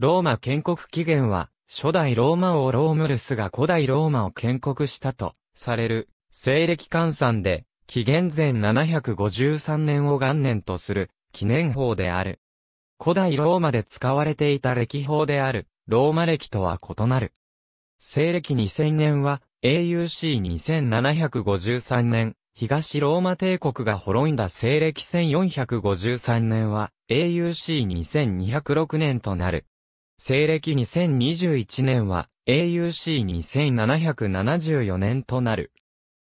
ローマ建国起源は、初代ローマ王ロームルスが古代ローマを建国したと、される、西暦換算で、紀元前753年を元年とする、記念法である。古代ローマで使われていた歴法である、ローマ歴とは異なる。西暦2000年は、AUC2753 年、東ローマ帝国が滅んだ西暦1453年は、AUC2206 年となる。西暦2021年は AUC2774 年となる。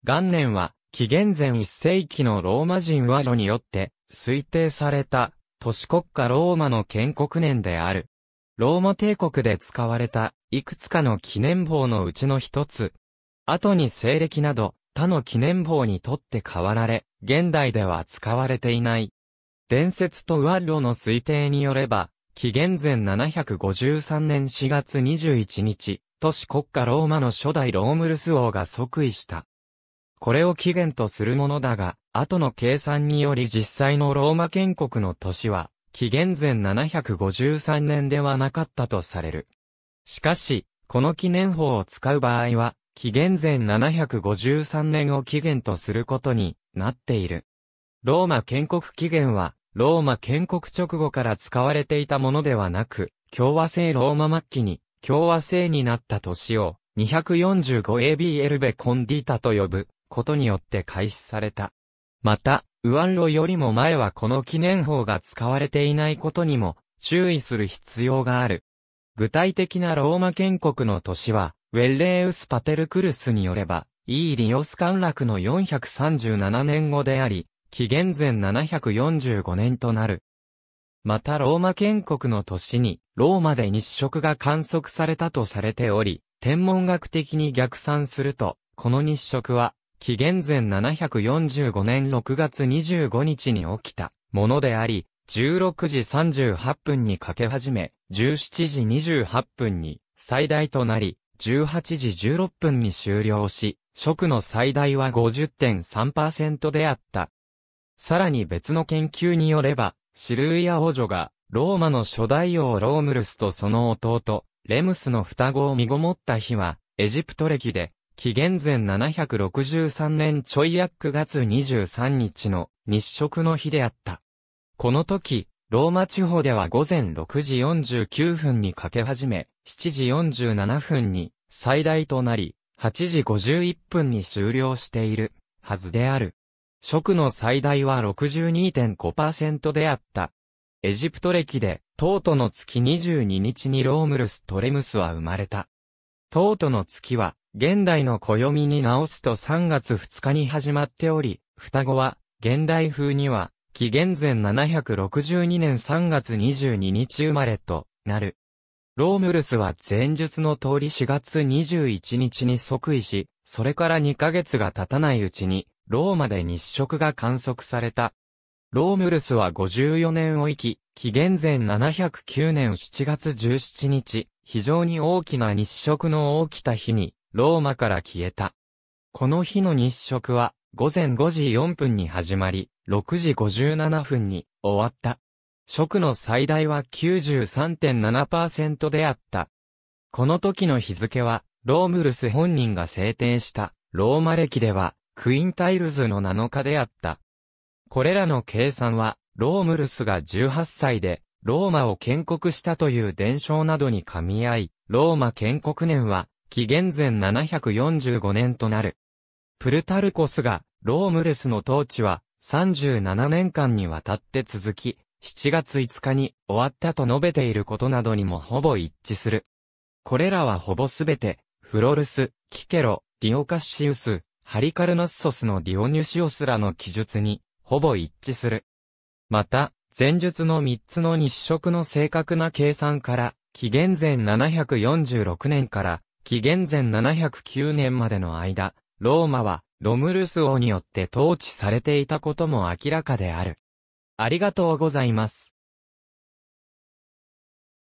元年は、紀元前1世紀のローマ人ワロによって推定された都市国家ローマの建国年である。ローマ帝国で使われたいくつかの記念棒のうちの一つ。後に西暦など他の記念棒にとって変わられ、現代では使われていない。伝説とワッロの推定によれば、紀元前753年4月21日、都市国家ローマの初代ロームルス王が即位した。これを起源とするものだが、後の計算により実際のローマ建国の年は、紀元前753年ではなかったとされる。しかし、この記念法を使う場合は、紀元前753年を起源とすることになっている。ローマ建国起源は、ローマ建国直後から使われていたものではなく、共和制ローマ末期に共和制になった年を 245AB エルベコンディタと呼ぶことによって開始された。また、ウアンロよりも前はこの記念法が使われていないことにも注意する必要がある。具体的なローマ建国の年は、ウェッレーウス・パテルクルスによれば、イーリオス陥落の437年後であり、紀元前745年となる。またローマ建国の年に、ローマで日食が観測されたとされており、天文学的に逆算すると、この日食は、紀元前745年6月25日に起きたものであり、16時38分にかけ始め、17時28分に最大となり、18時16分に終了し、食の最大は50.3%であった。さらに別の研究によれば、シルイア王女が、ローマの初代王ロームルスとその弟、レムスの双子を身ごもった日は、エジプト歴で、紀元前763年ちょい約9月23日の日食の日であった。この時、ローマ地方では午前6時49分にかけ始め、7時47分に最大となり、8時51分に終了しているはずである。食の最大は62.5%であった。エジプト歴で、トートの月22日にロームルス・トレムスは生まれた。トートの月は、現代の暦に直すと3月2日に始まっており、双子は、現代風には、紀元前762年3月22日生まれとなる。ロームルスは前述の通り4月21日に即位し、それから2ヶ月が経たないうちに、ローマで日食が観測された。ロームルスは54年を生き、紀元前709年7月17日、非常に大きな日食の起きた日に、ローマから消えた。この日の日食は、午前5時4分に始まり、6時57分に終わった。食の最大は93.7%であった。この時の日付は、ロームルス本人が制定した、ローマ歴では、クインタイルズの7日であった。これらの計算は、ロームルスが18歳で、ローマを建国したという伝承などに噛み合い、ローマ建国年は、紀元前745年となる。プルタルコスが、ロームルスの統治は、37年間にわたって続き、7月5日に終わったと述べていることなどにもほぼ一致する。これらはほぼすべて、フロルス、キケロ、ディオカッシウス、ハリカルナッソスのディオニュシオスらの記述に、ほぼ一致する。また、前述の3つの日食の正確な計算から、紀元前746年から紀元前709年までの間、ローマはロムルス王によって統治されていたことも明らかである。ありがとうございます。